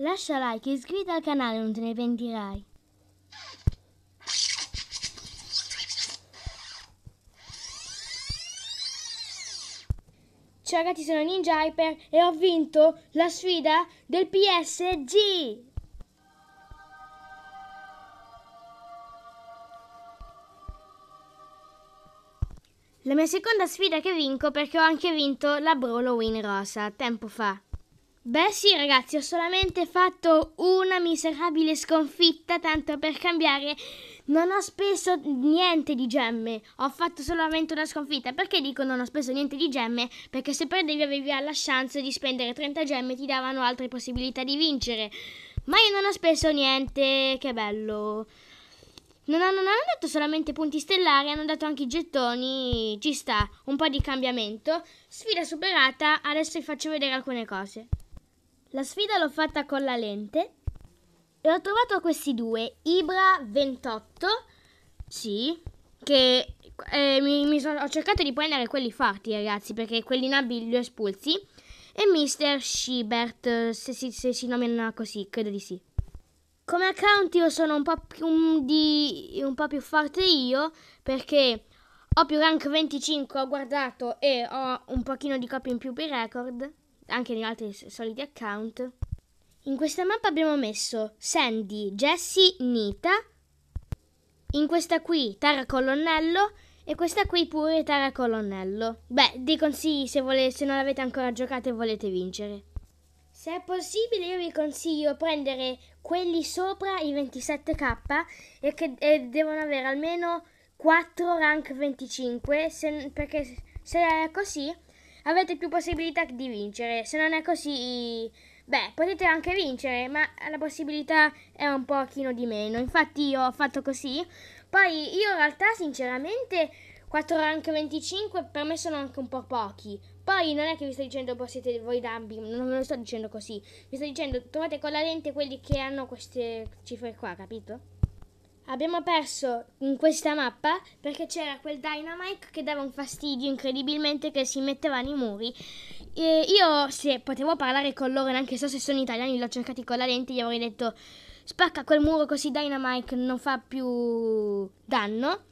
Lascia like e iscriviti al canale, non te ne pentirai. Ciao ragazzi, sono Ninja Hyper e ho vinto la sfida del PSG! La mia seconda sfida che vinco perché ho anche vinto la Brolo Win Rosa tempo fa. Beh sì ragazzi, ho solamente fatto una miserabile sconfitta, tanto per cambiare non ho speso niente di gemme, ho fatto solamente una sconfitta. Perché dico non ho speso niente di gemme? Perché se perdevi avevi la chance di spendere 30 gemme ti davano altre possibilità di vincere. Ma io non ho speso niente, che bello. Non hanno, non hanno dato solamente punti stellari, hanno dato anche i gettoni, ci sta, un po' di cambiamento. Sfida superata, adesso vi faccio vedere alcune cose. La sfida l'ho fatta con la lente e ho trovato questi due, Ibra 28, sì, che eh, mi, mi sono, ho cercato di prendere quelli forti ragazzi perché quelli in li ho espulsi e Mr. Schibert, se si, se si nomina così, credo di sì. Come account io sono un po' più, di, un po più forte io perché ho più rank 25, ho guardato e ho un pochino di copie in più per record anche negli altri soliti account. In questa mappa abbiamo messo Sandy, Jessie, Nita, in questa qui Tara Colonnello e questa qui pure Tara Colonnello. Beh, dei consigli se, volete, se non l'avete ancora giocata e volete vincere. Se è possibile io vi consiglio prendere quelli sopra i 27k e che e devono avere almeno 4 rank 25 se, perché se è così avete più possibilità di vincere. Se non è così, beh, potete anche vincere, ma la possibilità è un pochino di meno. Infatti io ho fatto così. Poi io in realtà, sinceramente, 4 rank 25 per me sono anche un po' pochi. Poi non è che vi sto dicendo boh, siete voi dambi, non ve lo sto dicendo così. Vi sto dicendo trovate con la lente quelli che hanno queste cifre qua, capito? Abbiamo perso in questa mappa perché c'era quel dynamite che dava un fastidio incredibilmente che si metteva nei muri. E io se potevo parlare con loro, neanche so se sono italiani, l'ho cercati con la lente, gli avrei detto spacca quel muro così dynamite non fa più danno.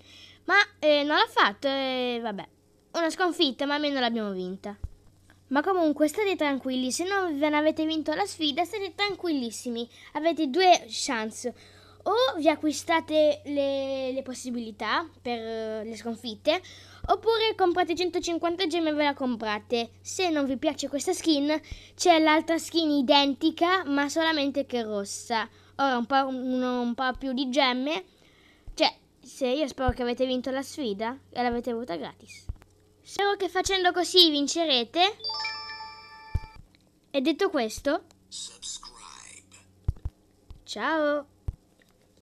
Ma eh, non l'ha fatto e eh, vabbè, una sconfitta ma almeno l'abbiamo vinta. Ma comunque state tranquilli, se non avete vinto la sfida state tranquillissimi, avete due chance o vi acquistate le, le possibilità per eh, le sconfitte, oppure comprate 150 gemme e ve la comprate. Se non vi piace questa skin, c'è l'altra skin identica, ma solamente che rossa. Ora un po', uno, un po' più di gemme. Cioè, se io spero che avete vinto la sfida e l'avete avuta gratis. Spero che facendo così vincerete. E detto questo... Subscribe. Ciao!